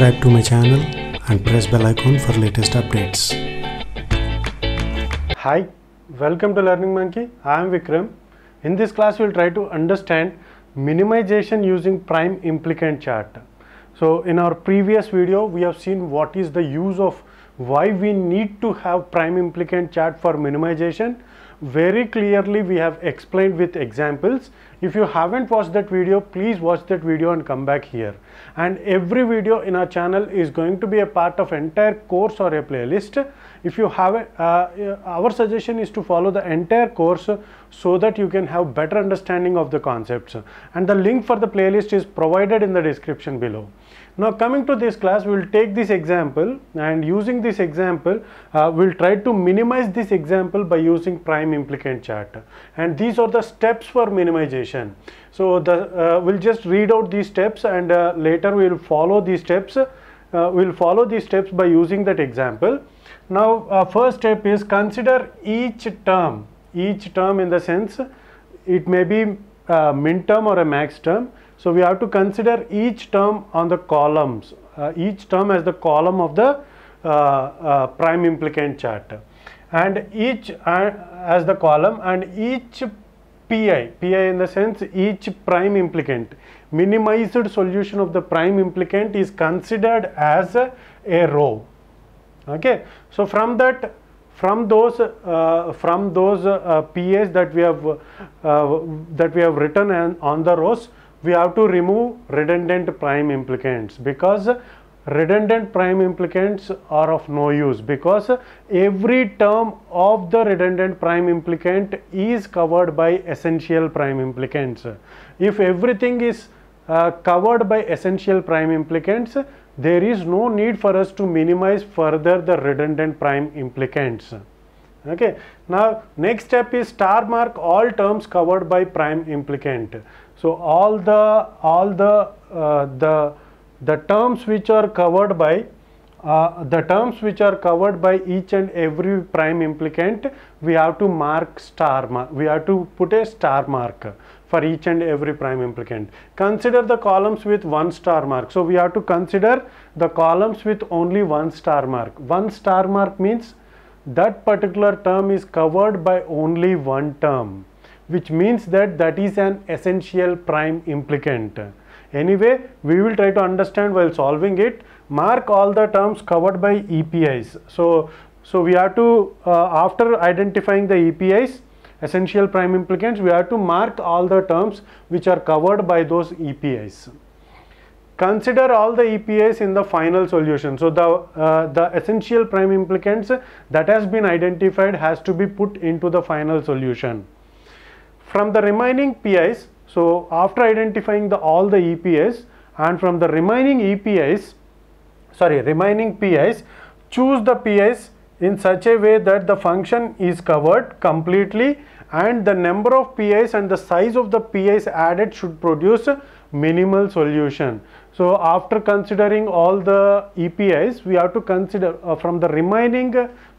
subscribe to my channel and press bell icon for latest updates. Hi, welcome to Learning Monkey. I am Vikram. In this class we will try to understand minimization using prime implicant chart. So in our previous video we have seen what is the use of why we need to have prime implicant chart for minimization very clearly we have explained with examples. If you haven't watched that video, please watch that video and come back here. And every video in our channel is going to be a part of entire course or a playlist. If you have, a, uh, uh our suggestion is to follow the entire course so that you can have better understanding of the concepts. And the link for the playlist is provided in the description below. Now coming to this class, we will take this example and using this example, uh, we will try to minimize this example by using prime implicant chart. And these are the steps for minimization. So the, uh, we'll just read out these steps and uh, later we will follow these steps. Uh, we'll follow these steps by using that example. Now uh, first step is consider each term, each term in the sense it may be a uh, min term or a max term so we have to consider each term on the columns, uh, each term as the column of the uh, uh, prime implicant chart and each uh, as the column and each PI, PI in the sense each prime implicant, minimized solution of the prime implicant is considered as a, a row. Okay, so from that from those uh, from those uh, PAs that we have uh, that we have written on the rows, we have to remove redundant prime implicants because redundant prime implicants are of no use because every term of the redundant prime implicant is covered by essential prime implicants. If everything is uh, covered by essential prime implicants, there is no need for us to minimize further the redundant prime implicants. Okay. Now, next step is star mark all terms covered by prime implicant. So all the all the uh, the the terms which are covered by uh, the terms which are covered by each and every prime implicant we have to mark star mark we have to put a star mark for each and every prime implicant consider the columns with one star mark so we have to consider the columns with only one star mark one star mark means that particular term is covered by only one term which means that that is an essential prime implicant. Anyway, we will try to understand while solving it. Mark all the terms covered by EPIs. So, so we have to, uh, after identifying the EPIs, essential prime implicants, we have to mark all the terms which are covered by those EPIs. Consider all the EPIs in the final solution. So the, uh, the essential prime implicants that has been identified has to be put into the final solution. From the remaining PIs, so after identifying the all the EPIs and from the remaining EPIs, sorry, remaining PIs, choose the PIs in such a way that the function is covered completely and the number of PIs and the size of the PIs added should produce minimal solution. So after considering all the EPIs, we have to consider uh, from the remaining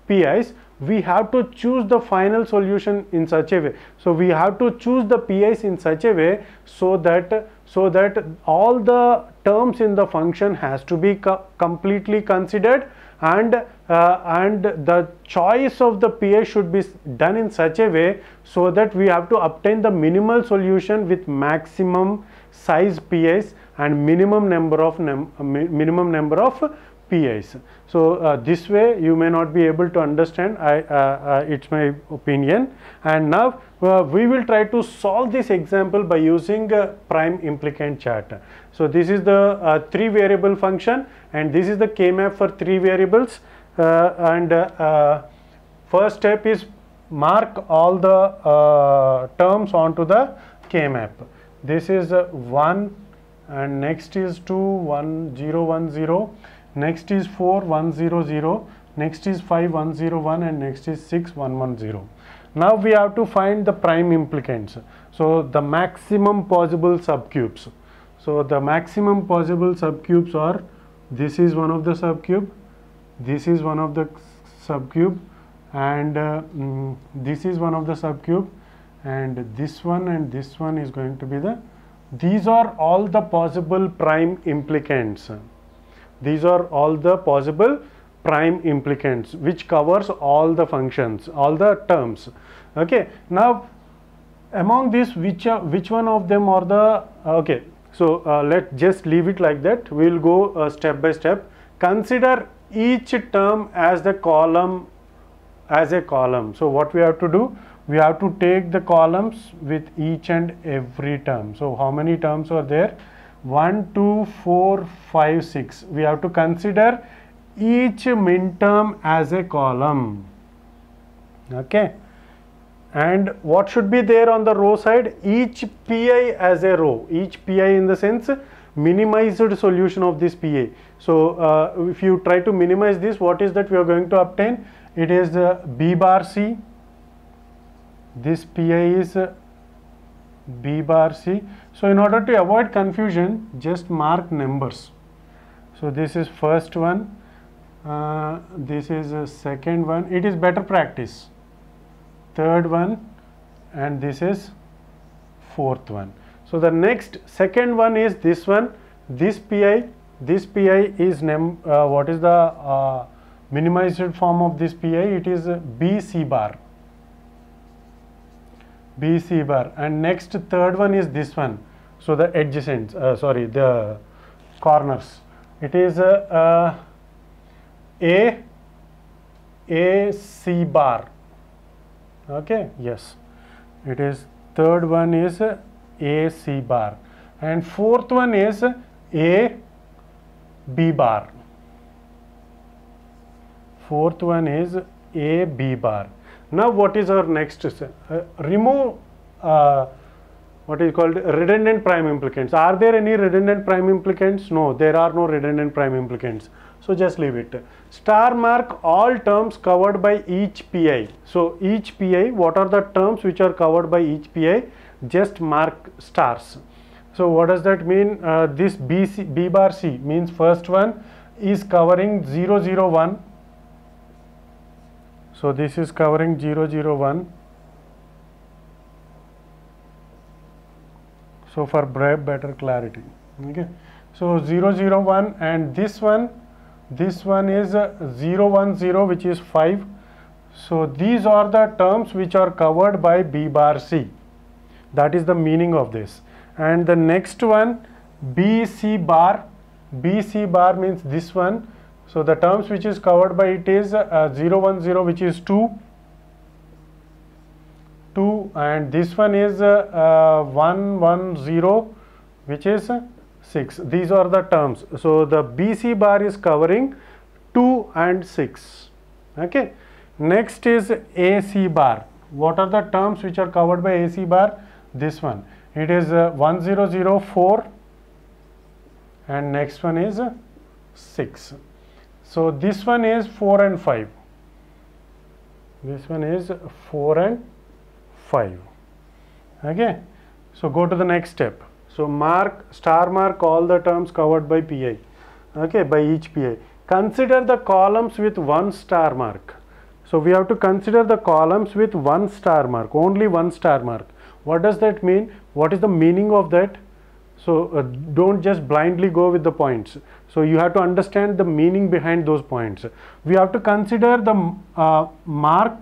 PIs, we have to choose the final solution in such a way. So we have to choose the PIs in such a way so that so that all the terms in the function has to be co completely considered and uh, and the choice of the PI should be done in such a way so that we have to obtain the minimal solution with maximum size PIs and minimum number of num minimum number of PIs. So, uh, this way you may not be able to understand, I, uh, uh it's my opinion. And now uh, we will try to solve this example by using uh, prime implicant chart. So, this is the three variable function and this is the K-map for three variables and first step is mark all the terms onto the K-map. This is 1 and next is 2 1 0 1 0 next is 4 1 0 0. next is 5 1 0 1, and next is 6 1 1 0. now we have to find the prime implicants so the maximum possible subcubes so the maximum possible subcubes are this is one of the subcube this is one of the subcube and uh, mm, this is one of the subcube and this one and this one is going to be the these are all the possible prime implicants these are all the possible prime implicants which covers all the functions, all the terms. Okay. Now, among these, which, are, which one of them are the, uh, okay, so uh, let's just leave it like that. We will go uh, step by step. Consider each term as the column, as a column. So what we have to do? We have to take the columns with each and every term. So how many terms are there? 1, 2, 4, 5, 6. We have to consider each minterm as a column. Okay. And what should be there on the row side? Each PI as a row. Each PI in the sense minimized solution of this PA. So, uh, if you try to minimize this, what is that we are going to obtain? It is the uh, B bar C. This PI is uh, B bar C. So in order to avoid confusion, just mark numbers. So this is first one, uh, this is a second one, it is better practice. Third one and this is fourth one. So the next second one is this one, this PI, this PI is name, uh, what is the uh, minimized form of this PI? It is B C bar. BC bar and next third one is this one. So the adjacent, uh, sorry, the corners. It is uh, uh, A, A C bar. Okay, yes. It is third one is A C bar and fourth one is A B bar. Fourth one is A B bar now what is our next step? Uh, remove uh, what is called redundant prime implicants. Are there any redundant prime implicants? No, there are no redundant prime implicants. So just leave it. Star mark all terms covered by each PI. So each PI, what are the terms which are covered by each PI? Just mark stars. So what does that mean? Uh, this B bar C means first one is covering 001 so, this is covering 001. So, for better clarity. Okay. So, 001 and this one, this one is 010 uh, which is 5. So, these are the terms which are covered by B bar C. That is the meaning of this. And the next one BC bar, BC bar means this one so the terms which is covered by it is uh, 010 which is 2, 2 and this one is uh, uh, 110 which is 6. These are the terms. So the BC bar is covering 2 and 6. Okay. Next is AC bar. What are the terms which are covered by AC bar? This one. It is uh, 1004 and next one is 6. So this one is 4 and 5. This one is 4 and 5. Okay. So go to the next step. So mark, star mark all the terms covered by PI. Okay, by each PI. Consider the columns with one star mark. So we have to consider the columns with one star mark, only one star mark. What does that mean? What is the meaning of that? So uh, don't just blindly go with the points. So you have to understand the meaning behind those points. We have to consider the uh, mark,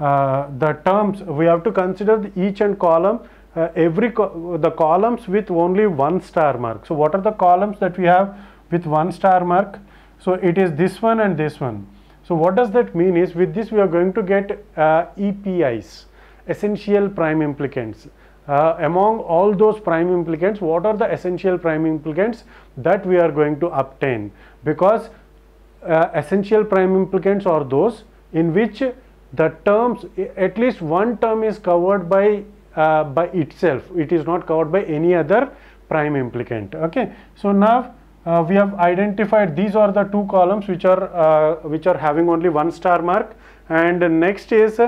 uh, the terms, we have to consider each and column, uh, every co the columns with only one star mark. So what are the columns that we have with one star mark? So it is this one and this one. So what does that mean is with this we are going to get uh, EPIs, essential prime implicants uh, among all those prime implicants, what are the essential prime implicants that we are going to obtain? Because uh, essential prime implicants are those in which the terms, at least one term is covered by, uh, by itself. It is not covered by any other prime implicant. Okay. So now uh, we have identified these are the two columns which are, uh, which are having only one star mark and next is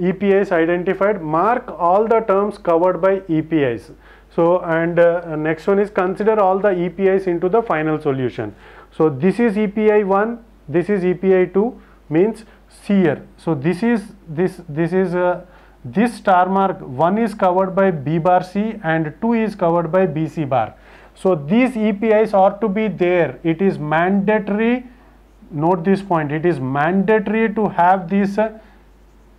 EPIs identified, mark all the terms covered by EPIs. So, and uh, next one is consider all the EPIs into the final solution. So, this is EPI 1, this is EPI 2 means here. So, this is this this is uh, this star mark 1 is covered by B bar C and 2 is covered by BC bar. So, these EPIs ought to be there. It is mandatory, note this point, it is mandatory to have these uh,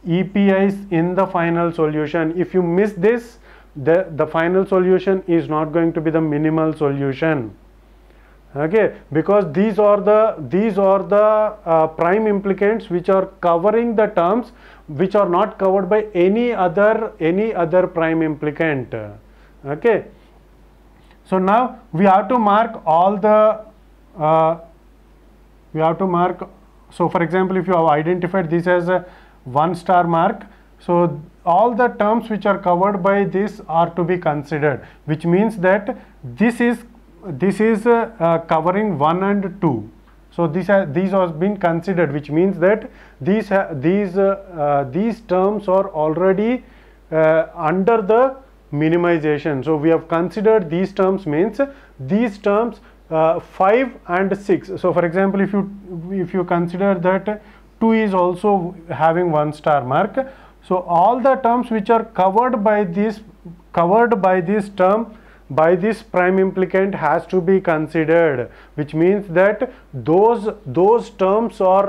EPIs in the final solution. If you miss this, the, the final solution is not going to be the minimal solution okay because these are the these are the uh, prime implicants which are covering the terms which are not covered by any other any other prime implicant okay so now we have to mark all the uh, we have to mark so for example if you have identified this as a one star mark. So all the terms which are covered by this are to be considered which means that this is this is uh, uh, covering 1 and 2. So these are these has been considered which means that these these uh, uh, these terms are already uh, under the minimization. So we have considered these terms means these terms uh, 5 and 6. So for example if you if you consider that 2 is also having one star mark. So all the terms which are covered by this covered by this term by this prime implicant has to be considered which means that those those terms are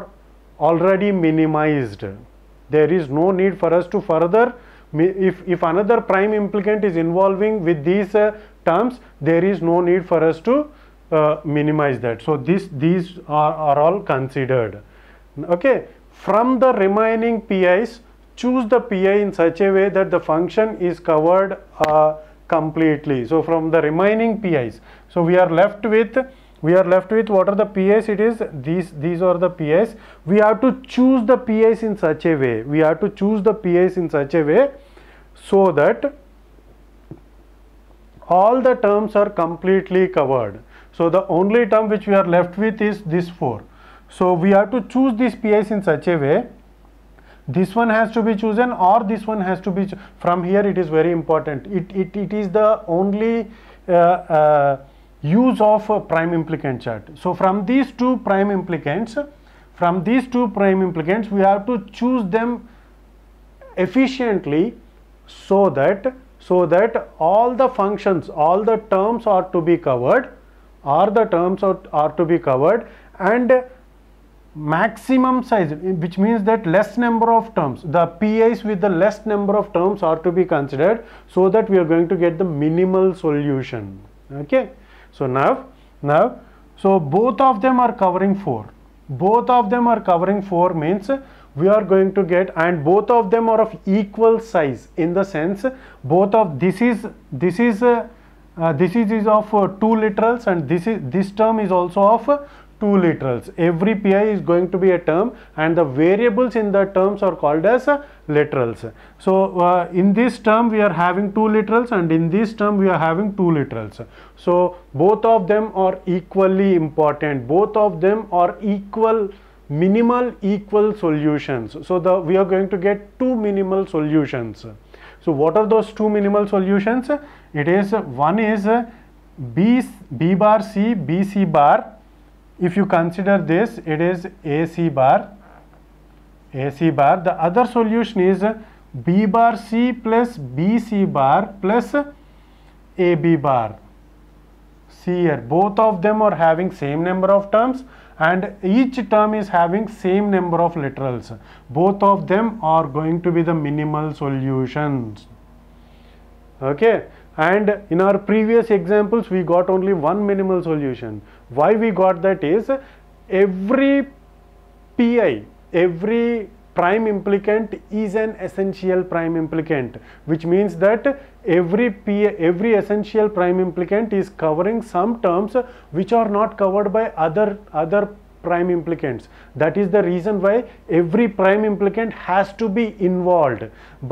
already minimized there is no need for us to further if if another prime implicant is involving with these uh, terms there is no need for us to uh, minimize that so this these are, are all considered okay from the remaining pi's choose the pi in such a way that the function is covered uh, completely so from the remaining pi's so we are left with we are left with what are the pi's it is these these are the pi's we have to choose the pi's in such a way we have to choose the pi's in such a way so that all the terms are completely covered so the only term which we are left with is this 4 so we have to choose these PIs in such a way this one has to be chosen or this one has to be from here it is very important it it, it is the only uh, uh, use of prime implicant chart so from these two prime implicants from these two prime implicants we have to choose them efficiently so that so that all the functions all the terms are to be covered are the terms are, are to be covered and maximum size which means that less number of terms the PIs with the less number of terms are to be considered so that we are going to get the minimal solution okay so now now so both of them are covering 4 both of them are covering 4 means we are going to get and both of them are of equal size in the sense both of this is this is uh, uh, this is, is of uh, 2 literals and this is this term is also of two literals. Every pi is going to be a term and the variables in the terms are called as uh, literals. So, uh, in this term we are having two literals and in this term we are having two literals. So, both of them are equally important. Both of them are equal minimal equal solutions. So, the we are going to get two minimal solutions. So, what are those two minimal solutions? It is one is B, B bar C, B C bar if you consider this it is AC bar AC bar the other solution is B bar C plus BC bar plus AB bar C here both of them are having same number of terms and each term is having same number of literals both of them are going to be the minimal solutions okay and in our previous examples we got only one minimal solution why we got that is every pi every prime implicant is an essential prime implicant which means that every P, every essential prime implicant is covering some terms which are not covered by other other prime implicants. That is the reason why every prime implicant has to be involved.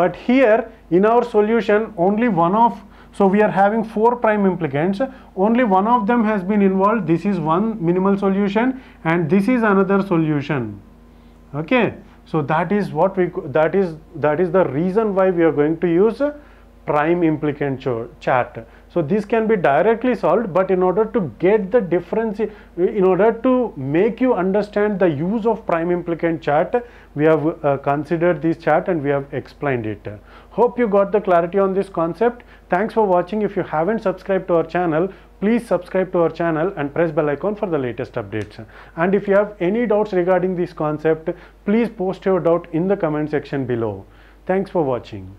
But here in our solution only one of so we are having four prime implicants only one of them has been involved this is one minimal solution and this is another solution okay so that is what we that is that is the reason why we are going to use prime implicant chart so this can be directly solved, but in order to get the difference, in order to make you understand the use of prime implicant chart, we have uh, considered this chart and we have explained it. Hope you got the clarity on this concept. Thanks for watching. If you haven't subscribed to our channel, please subscribe to our channel and press bell icon for the latest updates. And if you have any doubts regarding this concept, please post your doubt in the comment section below. Thanks for watching.